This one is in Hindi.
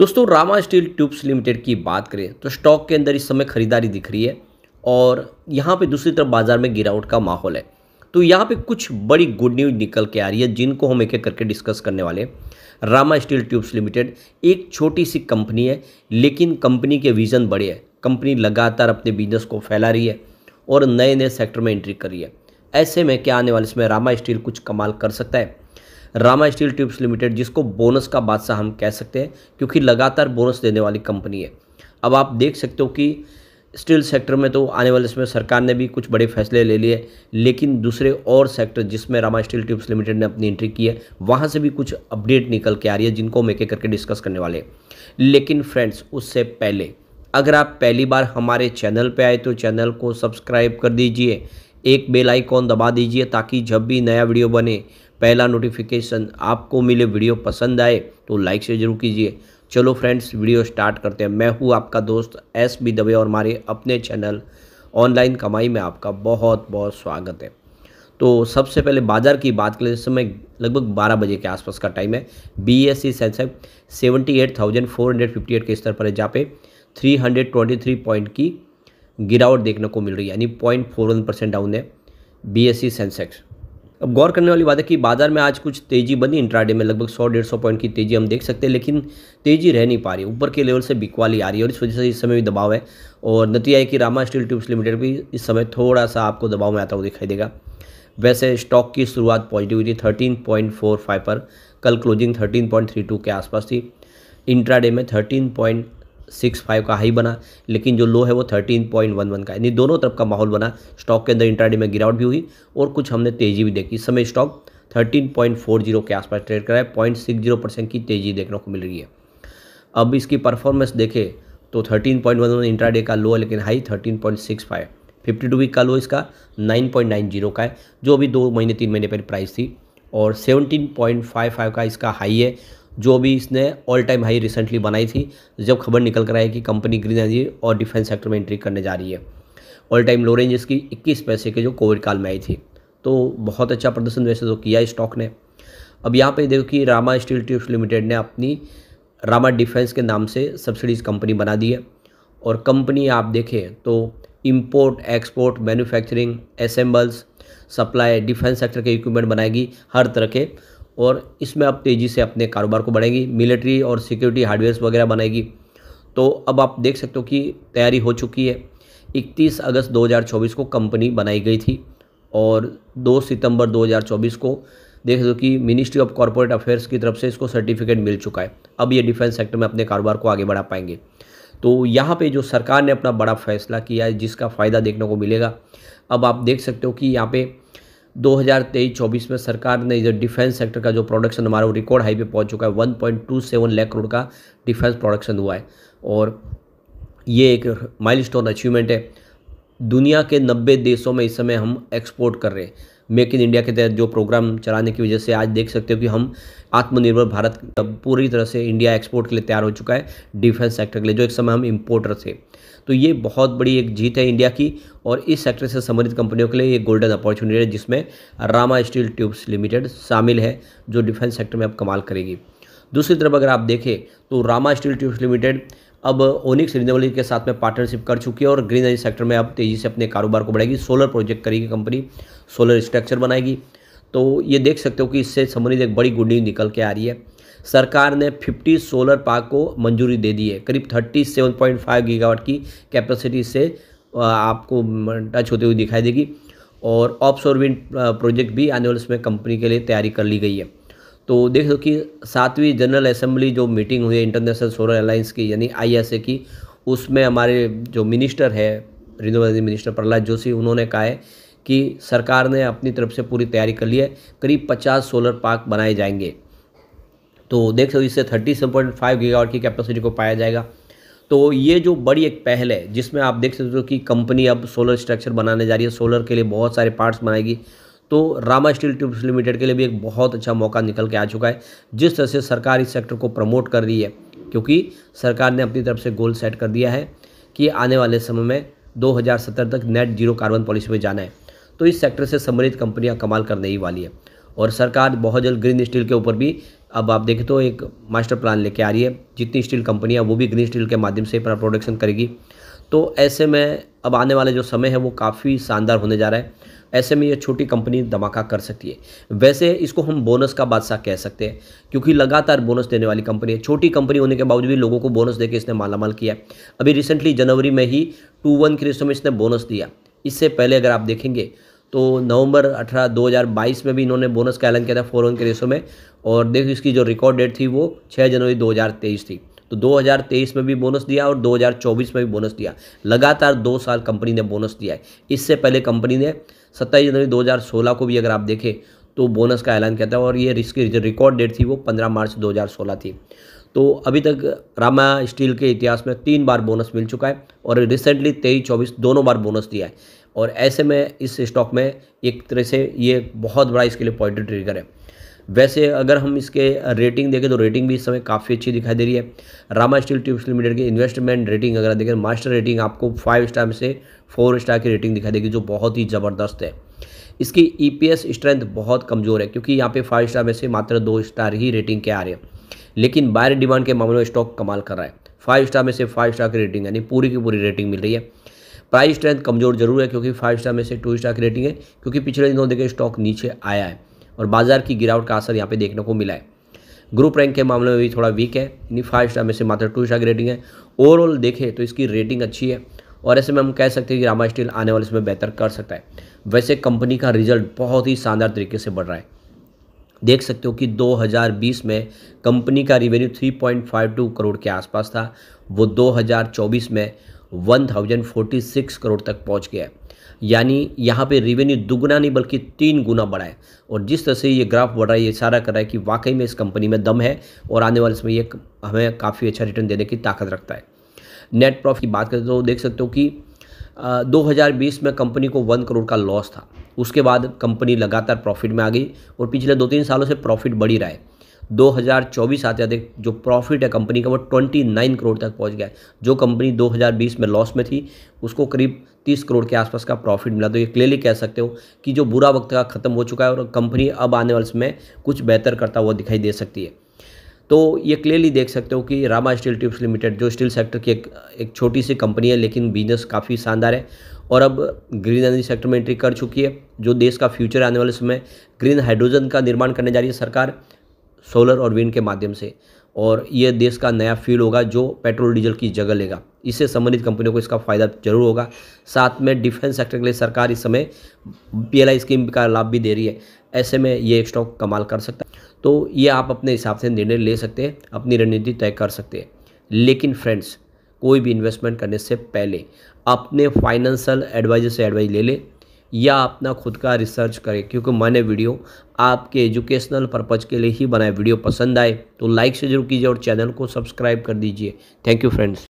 दोस्तों रामा स्टील ट्यूब्स लिमिटेड की बात करें तो स्टॉक के अंदर इस समय खरीदारी दिख रही है और यहाँ पे दूसरी तरफ बाजार में गिरावट का माहौल है तो यहाँ पे कुछ बड़ी गुड न्यूज निकल के आ रही है जिनको हम एक एक करके डिस्कस करने वाले रामा स्टील ट्यूब्स लिमिटेड एक छोटी सी कंपनी है लेकिन कंपनी के विज़न बड़े हैं कंपनी लगातार अपने बिजनेस को फैला रही है और नए नए सेक्टर में एंट्री कर रही है ऐसे में क्या आने वाले इसमें रामा स्टील कुछ कमाल कर सकता है रामा स्टील ट्यूब्स लिमिटेड जिसको बोनस का बादशाह हम कह सकते हैं क्योंकि लगातार बोनस देने वाली कंपनी है अब आप देख सकते हो कि स्टील सेक्टर में तो आने वाले इसमें सरकार ने भी कुछ बड़े फैसले ले लिए लेकिन दूसरे और सेक्टर जिसमें रामा स्टील ट्यूब्स लिमिटेड ने अपनी एंट्री की है वहाँ से भी कुछ अपडेट निकल के आ रही है जिनको हम एक एक करके डिस्कस करने वाले हैं लेकिन फ्रेंड्स उससे पहले अगर आप पहली बार हमारे चैनल पर आए तो चैनल को सब्सक्राइब कर दीजिए एक बेल आइकॉन दबा दीजिए ताकि जब भी नया वीडियो बने पहला नोटिफिकेशन आपको मिले वीडियो पसंद आए तो लाइक से जरूर कीजिए चलो फ्रेंड्स वीडियो स्टार्ट करते हैं मैं हूँ आपका दोस्त एस बी दबे और हमारे अपने चैनल ऑनलाइन कमाई में आपका बहुत बहुत स्वागत है तो सबसे पहले बाज़ार की बात करें इस समय लगभग 12 बजे के आसपास का टाइम है B S C sensex seventy eight thousand four hundred fifty eight के स्तर पर है जहाँ पे three hundred twenty three point की गिरावट देखने को मिल रही है यानी point four one percent down है बी एस सी सेंसेक्स अब गौर करने वाली बात है कि बाजार में आज कुछ तेज़ी बनी इंट्राडे में लगभग सौ डेढ़ सौ पॉइंट की तेज़ी हम देख सकते हैं लेकिन तेज़ी रह नहीं पा रही ऊपर के लेवल से बिकवाली आ रही है और इस वजह से इस समय भी दबाव है और नतीजा है कि रामा स्टील ट्यूब्स लिमिटेड भी इस समय थोड़ा सा आपको दबाव में आता हुआ दिखाई देगा वैसे स्टॉक की शुरुआत पॉजिटिव हुई थी थर्टीन पॉइंट फोर फाइव पर कल closing thirteen point three two के आसपास थी इंट्राडे में थर्टीन पॉइंट सिक्स फाइव का हाई बना लेकिन जो लो है वो थर्टीन पॉइंट वन वन का यानी दोनों तरफ का माहौल बना स्टॉक के अंदर इंटरडे में गिरावट भी हुई और कुछ हमने तेज़ी भी देखी इस समय stock thirteen point four zero के आसपास ट्रेड कराए है पॉइंट सिक्स जीरो परसेंट की तेज़ी देखने को मिल रही है अब इसकी परफॉर्मेंस देखें तो thirteen point one one intraday का लो है लेकिन high thirteen point six five fifty two week का लो इसका नाइन पॉइंट नाइन जीरो का है जो अभी दो महीने तीन महीने पहले प्राइस थी और सेवनटीन पॉइंट फाइव फाइव का इसका हाई है जो भी इसने ऑल टाइम हाई रिसेंटली बनाई थी जब खबर निकल कर आई कि कंपनी ग्रीन एनर्जी और डिफेंस सेक्टर में एंट्री करने जा रही है ऑल टाइम लो रेंज इसकी इक्कीस पैसे के जो कोविड काल में आई थी तो बहुत अच्छा प्रदर्शन वैसे तो किया स्टॉक ने अब यहाँ पर देखो कि रामा स्टील ट्यूब्स लिमिटेड ने अपनी रामा डिफेंस के नाम से सब्सिडीज कंपनी बना दी है और कंपनी आप देखें तो import export manufacturing assembles supply defence sector के इक्विपमेंट बनाएगी हर तरह के और इसमें आप तेज़ी से अपने कारोबार को बढ़ेंगी मिलिट्री और सिक्योरिटी हार्डवेयर वगैरह बनाएगी तो अब आप देख सकते हो कि तैयारी हो चुकी है 31 अगस्त 2024 को कंपनी बनाई गई थी और 2 सितंबर 2024 को देख सकते हो कि मिनिस्ट्री ऑफ कॉरपोरेट अफेयर्स की तरफ से इसको सर्टिफिकेट मिल चुका है अब ये डिफेंस सेक्टर में अपने कारोबार को आगे बढ़ा पाएंगे तो यहाँ पर जो सरकार ने अपना बड़ा फैसला किया है जिसका फ़ायदा देखने को मिलेगा अब आप देख सकते हो कि यहाँ पर 2023-24 में सरकार ने इधर डिफेंस सेक्टर का जो प्रोडक्शन हमारा वो रिकॉर्ड हाई पे पहुंच चुका है 1.27 लाख करोड़ का डिफेंस प्रोडक्शन हुआ है और ये एक माइलस्टोन अचीवमेंट है दुनिया के नब्बे देशों में इस समय हम एक्सपोर्ट कर रहे हैं मेक इन इंडिया के तहत जो प्रोग्राम चलाने की वजह से आज देख सकते हो कि हम आत्मनिर्भर भारत पूरी तरह से इंडिया एक्सपोर्ट के लिए तैयार हो चुका है डिफेंस सेक्टर के लिए जो एक समय हम इम्पोर्टर थे तो ये बहुत बड़ी एक जीत है इंडिया की और इस सेक्टर से संबंधित कंपनियों के लिए ये गोल्डन अपॉर्चुनिटी है जिसमें रामा स्टील ट्यूब्स लिमिटेड शामिल है जो डिफेंस सेक्टर में अब कमाल करेगी दूसरी तरफ अगर आप देखें तो रामा स्टील ट्यूब्स लिमिटेड अब ओनिक्स रिन्यूएबल के साथ में पार्टनरशिप कर चुकी है और ग्रीन एनर्जी सेक्टर में अब तेज़ी से अपने कारोबार को बढ़ाएगी सोलर प्रोजेक्ट करेगी कंपनी सोलर स्ट्रक्चर बनाएगी तो ये देख सकते हो कि इससे संबंधित एक बड़ी गुड न्यूज निकल के आ रही है सरकार ने 50 सोलर पार्क को मंजूरी दे दी है करीब 37.5 गीगावाट की कैपेसिटी से आपको टच होते हुए दिखाई देगी और ऑफ विंड प्रोजेक्ट भी आने वाले समय कंपनी के लिए तैयारी कर ली गई है तो देख लो कि सातवीं जनरल असेंबली जो मीटिंग हुई है इंटरनेशनल सोलर अलाइंस की यानी आई की उसमें हमारे जो मिनिस्टर है renewable energy minister Prahlad Joshi उन्होंने कहा है कि सरकार ने अपनी तरफ से पूरी तैयारी कर ली है करीब 50 सोलर पार्क बनाए जाएंगे तो देख सको इससे thirty seven point five gigawatt की कैपेसिटी को पाया जाएगा तो ये जो बड़ी एक पहल है जिसमें आप देख सकते हो कि कंपनी अब सोलर स्ट्रक्चर बनाने जा रही है सोलर के लिए बहुत सारे पार्ट्स बनाएगी तो रामा स्टील ट्यूब्स लिमिटेड के लिए भी एक बहुत अच्छा मौका निकल के आ चुका है जिस तरह से सरकार इस सेक्टर को प्रमोट कर रही है क्योंकि सरकार ने अपनी तरफ से गोल सेट कर दिया है कि आने वाले समय में 2070 तक नेट जीरो कार्बन पॉलिसी में जाना है तो इस सेक्टर से संबंधित कंपनियां कमाल करने ही वाली है और सरकार बहुत जल्द ग्रीन स्टील के ऊपर भी अब आप देखें तो एक मास्टर प्लान लेके आ रही है जितनी स्टील कंपनियां वो भी ग्रीन स्टील के माध्यम से अपना प्रोडक्शन करेगी तो ऐसे में अब आने वाले जो समय है वो काफ़ी शानदार होने जा रहा है ऐसे में ये छोटी कंपनी धमाका कर सकती है वैसे इसको हम बोनस का बादशाह कह सकते हैं क्योंकि लगातार बोनस देने वाली कंपनी है छोटी कंपनी होने के बावजूद भी लोगों को बोनस देके इसने मालामाल किया अभी रिसेंटली जनवरी में ही टू वन के रेशो में इसने बोनस दिया इससे पहले अगर आप देखेंगे तो नवंबर हज़ार बाईस में भी इन्होंने बोनस का ऐलान किया था फोर वन के रेसों में और देख इसकी जो रिकॉर्ड डेट थी वो छः जनवरी तेईस थी तो 2023 में भी बोनस दिया और 2024 में भी बोनस दिया लगातार दो साल कंपनी ने बोनस दिया है इससे पहले कंपनी ने सत्ताईस जनवरी 2016 को भी अगर आप देखें तो बोनस का ऐलान किया था और ये इसकी रिकॉर्ड डेट थी वो पंद्रह मार्च 2016 थी तो अभी तक रामा स्टील के इतिहास में तीन बार बोनस मिल चुका है और रिसेंटली तेईस चौबीस दोनों बार बोनस दिया है और ऐसे में इस स्टॉक में एक तरह से ये बहुत बड़ा इसके लिए पॉजिटिव ट्रिगर है वैसे अगर हम इसके रेटिंग देखें तो रेटिंग भी इस समय काफ़ी अच्छी दिखाई दे रही है रामा स्टील ट्यूब्स लिमिटेड की इन्वेस्टमेंट रेटिंग अगर देखें मास्टर रेटिंग आपको फाइव स्टार में से फोर स्टार की रेटिंग दिखाई देगी जो बहुत ही ज़बरदस्त है इसकी ई e स्ट्रेंथ बहुत कमज़ोर है क्योंकि यहाँ पे फाइव स्टार में से मात्र दो स्टार ही रेटिंग के आ रही है लेकिन बायर डिमांड के मामले में स्टॉक कमाल कर रहा है फाइव स्टार में से फाइव स्टार की रेटिंग यानी पूरी की पूरी रेटिंग मिल रही है प्राइस स्ट्रेंथ कमज़ोर जरूर है क्योंकि फाइव स्टार में से टू स्टार की रेटिंग है क्योंकि पिछले दिनों देखें स्टॉक नीचे आया है और बाजार की गिरावट का असर यहाँ पे देखने को मिला है ग्रुप रैंक के मामले में भी थोड़ा वीक है यानी फाइव स्टार में से मात्र टू स्टार की रेटिंग है ओवरऑल देखें तो इसकी रेटिंग अच्छी है और ऐसे में हम कह सकते हैं कि रामा स्टील आने वाले समय बेहतर कर सकता है वैसे कंपनी का रिजल्ट बहुत ही शानदार तरीके से बढ़ रहा है देख सकते हो कि 2020 में कंपनी का रिवेन्यू 3.52 करोड़ के आसपास था वो 2024 में 1046 करोड़ तक पहुंच गया है यानी यहाँ पे रेवेन्यू दुगुना नहीं बल्कि तीन गुना बढ़ा है और जिस तरह से ये ग्राफ बढ़ रहा है ये सारा कर रहा है कि वाकई में इस कंपनी में दम है और आने वाले समय ये हमें काफ़ी अच्छा रिटर्न देने की ताकत रखता है नेट प्रॉफिट की बात करें तो देख सकते हो कि दो में कंपनी को वन करोड़ का लॉस था उसके बाद कंपनी लगातार प्रॉफिट में आ गई और पिछले दो तीन सालों से प्रॉफिट बढ़ ही रहा है 2024 आते आते जो प्रॉफिट है कंपनी का वो 29 करोड़ तक पहुंच गया जो कंपनी 2020 में लॉस में थी उसको करीब 30 करोड़ के आसपास का प्रॉफिट मिला तो ये क्लियरली कह सकते हो कि जो बुरा वक्त का ख़त्म हो चुका है और कंपनी अब आने वाले समय कुछ बेहतर करता हुआ दिखाई दे सकती है तो ये क्लियरली देख सकते हो कि रामा स्टील ट्यूब्स लिमिटेड जो स्टील सेक्टर की एक एक छोटी सी कंपनी है लेकिन बिजनेस काफ़ी शानदार है और अब ग्रीन एनर्जी सेक्टर में एंट्री कर चुकी है जो देश का फ्यूचर आने वाले समय ग्रीन हाइड्रोजन का निर्माण करने जा रही है सरकार सोलर और विंड के माध्यम से और ये देश का नया फील्ड होगा जो पेट्रोल डीजल की जगह लेगा इससे संबंधित कंपनियों को इसका फ़ायदा जरूर होगा साथ में डिफेंस सेक्टर के लिए सरकार इस समय पीएलआई स्कीम का लाभ भी दे रही है ऐसे में ये स्टॉक कमाल कर सकता है तो ये आप अपने हिसाब से निर्णय ले सकते हैं अपनी रणनीति तय कर सकते हैं लेकिन फ्रेंड्स कोई भी इन्वेस्टमेंट करने से पहले अपने फाइनेंशियल एडवाइजर से एडवाइस ले लें या अपना खुद का रिसर्च करें क्योंकि मैंने वीडियो आपके एजुकेशनल पर्पज़ के लिए ही बनाए वीडियो पसंद आए तो लाइक से जरूर कीजिए और चैनल को सब्सक्राइब कर दीजिए थैंक यू फ्रेंड्स